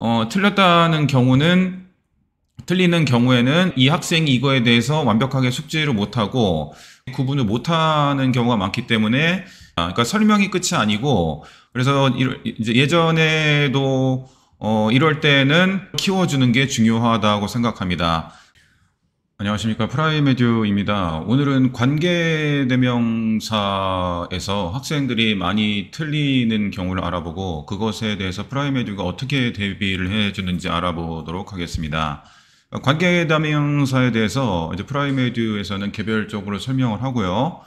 어, 틀렸다는 경우는 틀리는 경우에는 이 학생이 이거에 대해서 완벽하게 숙지를 못하고 구분을 못하는 경우가 많기 때문에 아, 그러니까 설명이 끝이 아니고 그래서 예전에도 어, 이럴 때는 키워주는 게 중요하다고 생각합니다. 안녕하십니까. 프라이메듀입니다. 오늘은 관계대명사에서 학생들이 많이 틀리는 경우를 알아보고 그것에 대해서 프라이메듀가 어떻게 대비를 해주는지 알아보도록 하겠습니다. 관계대명사에 대해서 이제 프라이메듀에서는 개별적으로 설명을 하고요.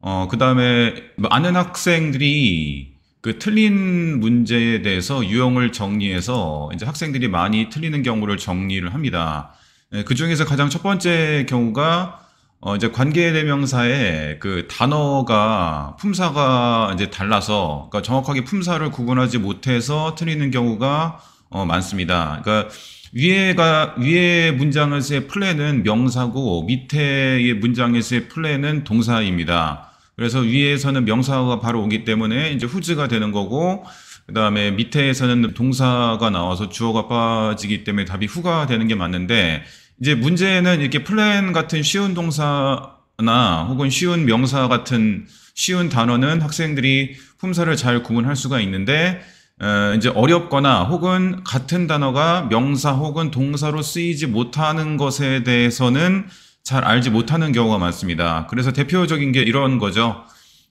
어, 그 다음에 많은 학생들이 그 틀린 문제에 대해서 유형을 정리해서 이제 학생들이 많이 틀리는 경우를 정리를 합니다. 예, 그 중에서 가장 첫 번째 경우가 어 이제 관계대명사의 그 단어가 품사가 이제 달라서 그러니까 정확하게 품사를 구분하지 못해서 틀리는 경우가 어 많습니다. 그러니까 위에가 위에 문장에서의 플랜은 명사고 밑에의 문장에서의 플랜은 동사입니다. 그래서 위에서는 명사가 바로 오기 때문에 이제 후즈가 되는 거고 그다음에 밑에서는 동사가 나와서 주어가 빠지기 때문에 답이 후가 되는 게 맞는데 이제 문제는 이렇게 플랜 같은 쉬운 동사나 혹은 쉬운 명사 같은 쉬운 단어는 학생들이 품사를 잘 구분할 수가 있는데 어, 이제 어렵거나 혹은 같은 단어가 명사 혹은 동사로 쓰이지 못하는 것에 대해서는 잘 알지 못하는 경우가 많습니다. 그래서 대표적인 게 이런 거죠.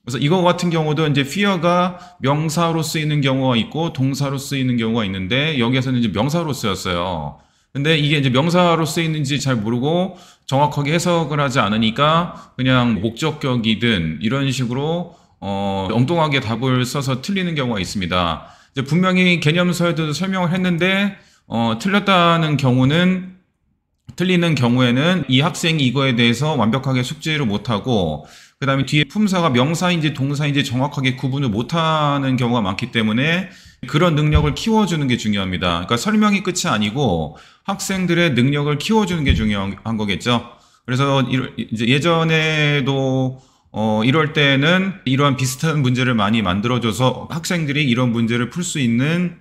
그래서 이거 같은 경우도 이제 fear가 명사로 쓰이는 경우가 있고 동사로 쓰이는 경우가 있는데 여기에서는 이제 명사로 쓰였어요. 근데 이게 이제 명사로 쓰이는지 잘 모르고 정확하게 해석을 하지 않으니까 그냥 목적격이든 이런 식으로 어, 엉뚱하게 답을 써서 틀리는 경우가 있습니다. 이제 분명히 개념서에도 설명을 했는데 어, 틀렸다는 경우는 틀리는 경우에는 이 학생이 이거에 대해서 완벽하게 숙지를 못하고 그 다음에 뒤에 품사가 명사인지 동사인지 정확하게 구분을 못하는 경우가 많기 때문에 그런 능력을 키워주는 게 중요합니다. 그러니까 설명이 끝이 아니고 학생들의 능력을 키워주는 게 중요한 거겠죠. 그래서 예전에도 어, 이럴 때는 이러한 비슷한 문제를 많이 만들어줘서 학생들이 이런 문제를 풀 수 있는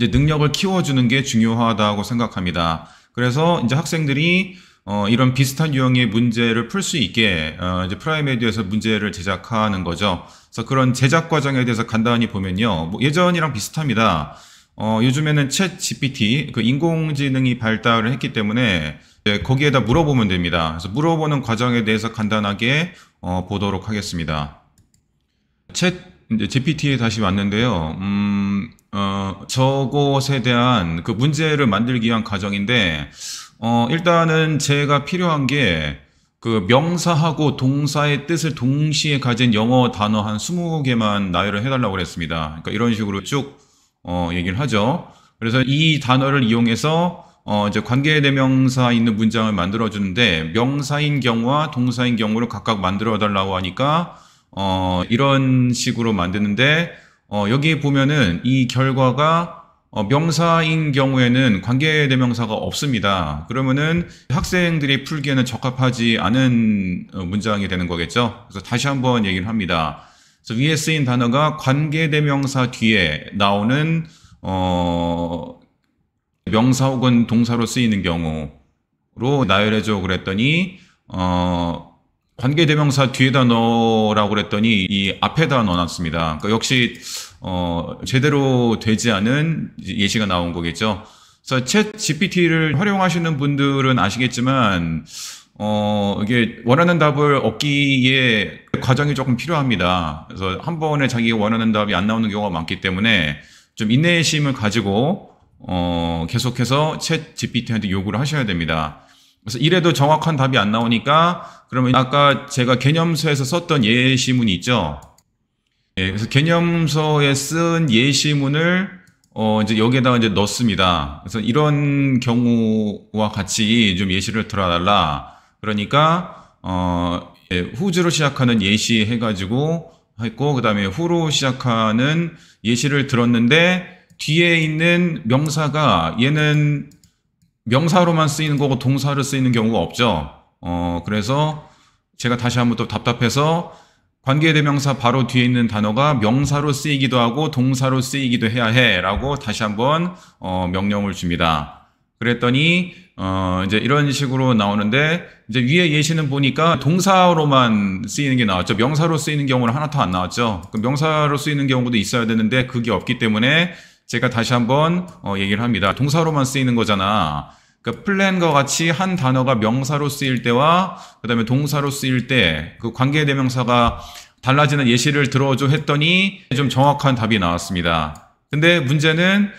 능력을 키워주는 게 중요하다고 생각합니다. 그래서 이제 학생들이 어, 이런 비슷한 유형의 문제를 풀 수 있게 어, 이제 프라이메디에서 문제를 제작하는 거죠. 그래서 그런 제작 과정에 대해서 간단히 보면요, 뭐 예전이랑 비슷합니다. 어, 요즘에는 챗 GPT 그 인공지능이 발달을 했기 때문에 거기에다 물어보면 됩니다. 그래서 물어보는 과정에 대해서 간단하게 어, 보도록 하겠습니다. 챗 GPT에 다시 왔는데요. 음, 어, 저곳에 대한 그 문제를 만들기 위한 과정인데, 어, 일단은 제가 필요한 게 그 명사하고 동사의 뜻을 동시에 가진 영어 단어 한 20개만 나열을 해달라고 그랬습니다. 그러니까 이런 식으로 쭉 어, 얘기를 하죠. 그래서 이 단어를 이용해서 어, 이제 관계대명사 있는 문장을 만들어 주는데 명사인 경우와 동사인 경우를 각각 만들어 달라고 하니까 어, 이런 식으로 만드는데 어, 여기 보면은 이 결과가 어, 명사인 경우에는 관계대명사가 없습니다. 그러면은 학생들이 풀기에는 적합하지 않은 어, 문장이 되는 거겠죠. 그래서 다시 한번 얘기를 합니다. 그래서 위에 쓰인 단어가 관계대명사 뒤에 나오는 어, 명사 혹은 동사로 쓰이는 경우로 나열해줘 그랬더니 어, 관계 대명사 뒤에다 넣으라고 그랬더니 이 앞에다 넣어놨습니다. 그러니까 역시 어, 제대로 되지 않은 예시가 나온 거겠죠. 그래서 챗 GPT를 활용하시는 분들은 아시겠지만 어, 이게 원하는 답을 얻기에 과정이 조금 필요합니다. 그래서 한 번에 자기가 원하는 답이 안 나오는 경우가 많기 때문에 좀 인내심을 가지고 어, 계속해서 챗 GPT한테 요구를 하셔야 됩니다. 그래서 이래도 정확한 답이 안 나오니까 그러면 아까 제가 개념서에서 썼던 예시문이 있죠. 예, 그래서 개념서에 쓴 예시문을 어 이제 여기에다가 이제 넣습니다. 그래서 이런 경우와 같이 좀 예시를 들어달라. 그러니까 어 예, 후즈로 시작하는 예시 해가지고 했고 그다음에 후로 시작하는 예시를 들었는데 뒤에 있는 명사가 얘는 명사로만 쓰이는 거고 동사를 쓰이는 경우가 없죠. 어, 그래서 제가 다시 한번 또 답답해서 관계대명사 바로 뒤에 있는 단어가 명사로 쓰이기도 하고 동사로 쓰이기도 해야 해라고 다시 한번 어, 명령을 줍니다. 그랬더니 어, 이제 이런 식으로 나오는데 이제 위에 예시는 보니까 동사로만 쓰이는 게 나왔죠. 명사로 쓰이는 경우는 하나도 안 나왔죠. 명사로 쓰이는 경우도 있어야 되는데 그게 없기 때문에 제가 다시 한번 어, 얘기를 합니다. 동사로만 쓰이는 거잖아. 그러니까 플랜과 같이 한 단어가 명사로 쓰일 때와 그다음에 동사로 쓰일 때 그 관계대명사가 달라지는 예시를 들어줘 했더니 좀 정확한 답이 나왔습니다. 근데 문제는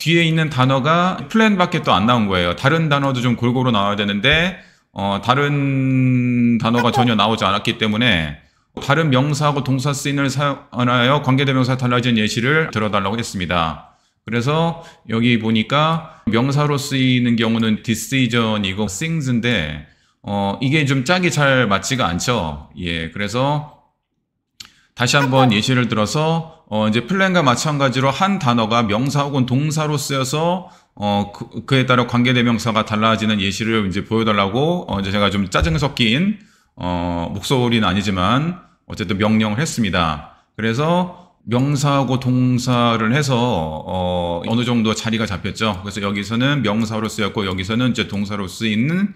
뒤에 있는 단어가 플랜밖에 또 안 나온 거예요. 다른 단어도 좀 골고루 나와야 되는데 어, 다른 단어가 전혀 나오지 않았기 때문에 다른 명사하고 동사 쓰인을 사용하여 관계대명사 달라진 예시를 들어달라고 했습니다. 그래서 여기 보니까 명사로 쓰이는 경우는 decision이고 things인데 어, 이게 좀 짝이 잘 맞지가 않죠. 예, 그래서 다시 한번 예시를 들어서 어, 이제 플랜과 마찬가지로 한 단어가 명사 혹은 동사로 쓰여서 어, 그, 그에 따라 관계대명사가 달라지는 예시를 이제 보여달라고 어, 이제 제가 좀 짜증 섞인 어, 목소리는 아니지만 어쨌든 명령을 했습니다. 그래서 명사하고 동사를 해서 어, 어느 정도 자리가 잡혔죠. 그래서 여기서는 명사로 쓰였고 여기서는 이제 동사로 쓰이는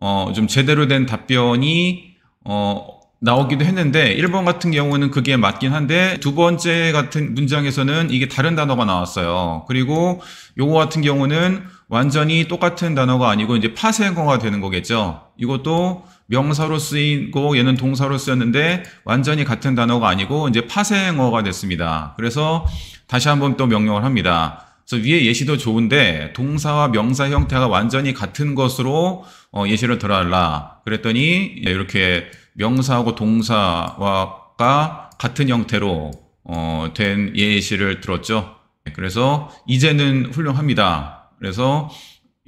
어, 좀 제대로 된 답변이 어, 나오기도 했는데 1번 같은 경우는 그게 맞긴 한데 두 번째 같은 문장에서는 이게 다른 단어가 나왔어요. 그리고 요거 같은 경우는 완전히 똑같은 단어가 아니고 이제 파생어가 되는 거겠죠. 이것도 명사로 쓰이고 얘는 동사로 쓰였는데 완전히 같은 단어가 아니고 이제 파생어가 됐습니다. 그래서 다시 한번 또 명령을 합니다. 그래서 위에 예시도 좋은데 동사와 명사 형태가 완전히 같은 것으로 어, 예시를 들어달라. 그랬더니 예, 이렇게 명사하고 동사와가 같은 형태로 어, 된 예시를 들었죠. 네, 그래서 이제는 훌륭합니다. 그래서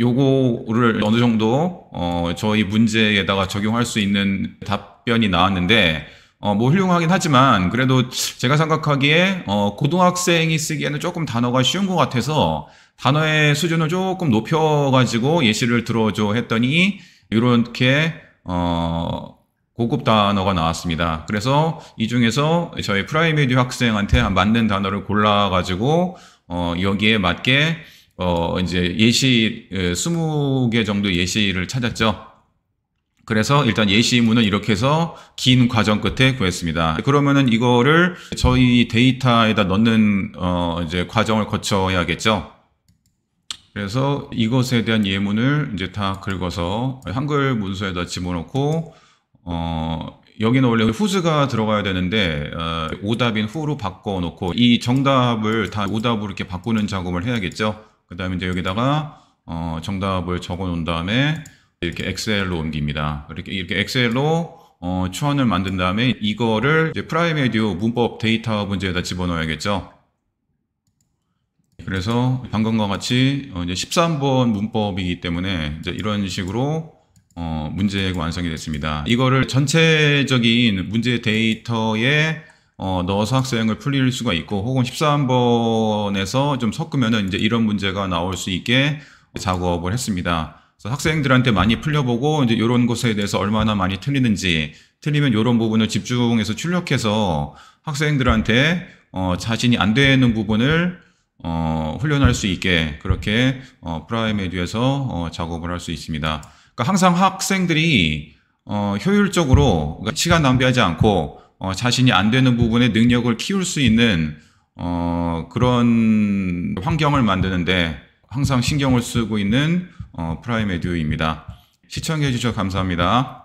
요거를 어느 정도 어, 저희 문제에다가 적용할 수 있는 답변이 나왔는데 어, 뭐 훌륭하긴 하지만 그래도 제가 생각하기에 어, 고등학생이 쓰기에는 조금 단어가 쉬운 것 같아서 단어의 수준을 조금 높여가지고 예시를 들어줘 했더니 이렇게 어, 고급 단어가 나왔습니다. 그래서 이 중에서 저희 프라이메디 학생한테 맞는 단어를 골라가지고 어, 여기에 맞게 어 이제 예시 20개 예, 정도 예시를 찾았죠. 그래서 일단 예시문은 이렇게 해서 긴 과정 끝에 구했습니다. 그러면은 이거를 저희 데이터에다 넣는 어 이제 과정을 거쳐야겠죠. 그래서 이것에 대한 예문을 이제 다 긁어서 한글 문서에다 집어넣고 어 여기는 원래 후즈가 들어가야 되는데 어 오답인 후로 바꿔 놓고 이 정답을 다 오답으로 이렇게 바꾸는 작업을 해야겠죠. 그 다음에 이제 여기다가 어, 정답을 적어 놓은 다음에 이렇게 엑셀로 옮깁니다. 이렇게, 이렇게 엑셀로 어, 초안을 만든 다음에 이거를 이제 프라이메디오 문법 데이터 문제에다 집어넣어야겠죠. 그래서 방금과 같이 어, 이제 13번 문법이기 때문에 이제 이런 식으로 어, 문제가 완성이 됐습니다. 이거를 전체적인 문제 데이터에 어, 넣어서 학생을 풀릴 수가 있고 혹은 13번에서 좀 섞으면은 이제 이런 문제가 나올 수 있게 작업을 했습니다. 그래서 학생들한테 많이 풀려보고 이제 이런 것에 대해서 얼마나 많이 틀리는지 틀리면 이런 부분을 집중해서 출력해서 학생들한테 어, 자신이 안 되는 부분을 어, 훈련할 수 있게 그렇게 어, 프라임에듀에서 어, 작업을 할 수 있습니다. 그러니까 항상 학생들이 어, 효율적으로 그러니까 시간 낭비하지 않고 어, 자신이 안 되는 부분에 능력을 키울 수 있는 어, 그런 환경을 만드는데 항상 신경을 쓰고 있는 어, 프라임 에듀입니다. 시청해 주셔서 감사합니다.